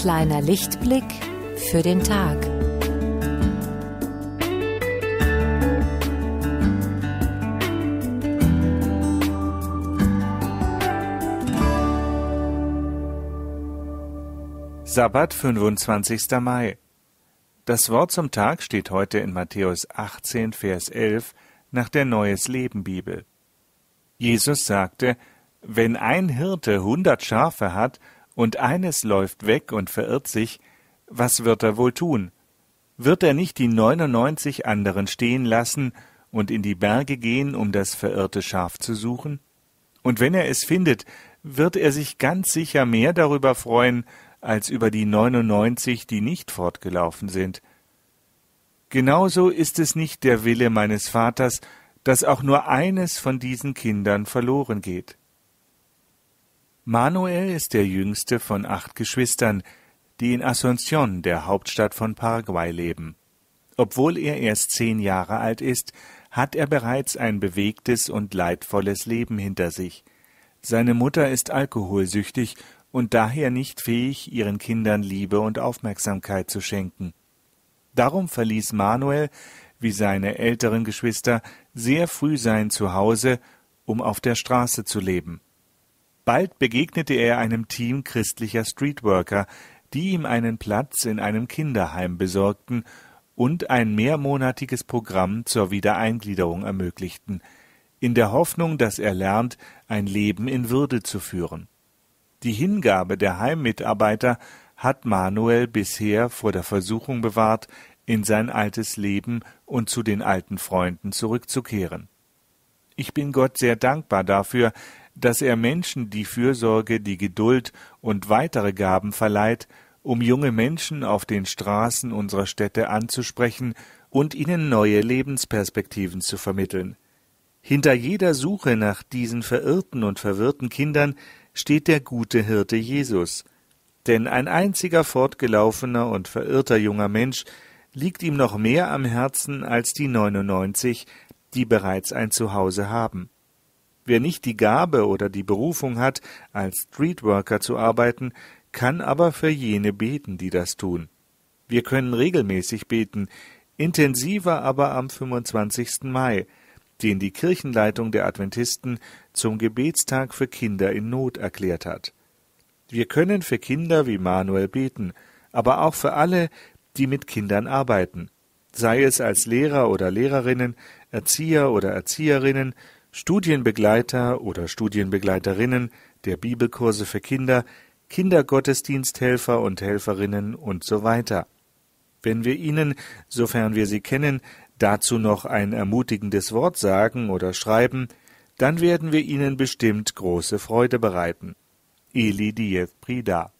kleiner Lichtblick für den Tag. Sabbat, 25. Mai. Das Wort zum Tag steht heute in Matthäus 18, Vers 11 nach der Neues Leben Bibel. Jesus sagte, wenn ein Hirte hundert Schafe hat und eines läuft weg und verirrt sich, was wird er wohl tun? Wird er nicht die neunundneunzig anderen stehen lassen und in die Berge gehen, um das verirrte Schaf zu suchen? Und wenn er es findet, wird er sich ganz sicher mehr darüber freuen, als über die neunundneunzig, die nicht fortgelaufen sind. Genauso ist es nicht der Wille meines Vaters, dass auch nur eines von diesen Kindern verloren geht. Manuel ist der jüngste von acht Geschwistern, die in Asunción, der Hauptstadt von Paraguay, leben. Obwohl er erst zehn Jahre alt ist, hat er bereits ein bewegtes und leidvolles Leben hinter sich. Seine Mutter ist alkoholsüchtig und daher nicht fähig, ihren Kindern Liebe und Aufmerksamkeit zu schenken. Darum verließ Manuel, wie seine älteren Geschwister, sehr früh sein Zuhause, um auf der Straße zu leben. Bald begegnete er einem Team christlicher Streetworker, die ihm einen Platz in einem Kinderheim besorgten und ein mehrmonatiges Programm zur Wiedereingliederung ermöglichten, in der Hoffnung, dass er lernt, ein Leben in Würde zu führen. Die Hingabe der Heimmitarbeiter hat Manuel bisher vor der Versuchung bewahrt, in sein altes Leben und zu den alten Freunden zurückzukehren. Ich bin Gott sehr dankbar dafür, dass er Menschen die Fürsorge, die Geduld und weitere Gaben verleiht, um junge Menschen auf den Straßen unserer Städte anzusprechen und ihnen neue Lebensperspektiven zu vermitteln. Hinter jeder Suche nach diesen verirrten und verwirrten Kindern steht der gute Hirte Jesus. Denn ein einziger fortgelaufener und verirrter junger Mensch liegt ihm noch mehr am Herzen als die 99, die bereits ein Zuhause haben. Wer nicht die Gabe oder die Berufung hat, als Streetworker zu arbeiten, kann aber für jene beten, die das tun. Wir können regelmäßig beten, intensiver aber am 25. Mai, den die Kirchenleitung der Adventisten zum Gebetstag für Kinder in Not erklärt hat. Wir können für Kinder wie Manuel beten, aber auch für alle, die mit Kindern arbeiten, sei es als Lehrer oder Lehrerinnen, Erzieher oder Erzieherinnen, Studienbegleiter oder Studienbegleiterinnen der Bibelkurse für Kinder, Kindergottesdiensthelfer und Helferinnen und so weiter. Wenn wir Ihnen, sofern wir Sie kennen, dazu noch ein ermutigendes Wort sagen oder schreiben, dann werden wir Ihnen bestimmt große Freude bereiten. Eli Diev Prida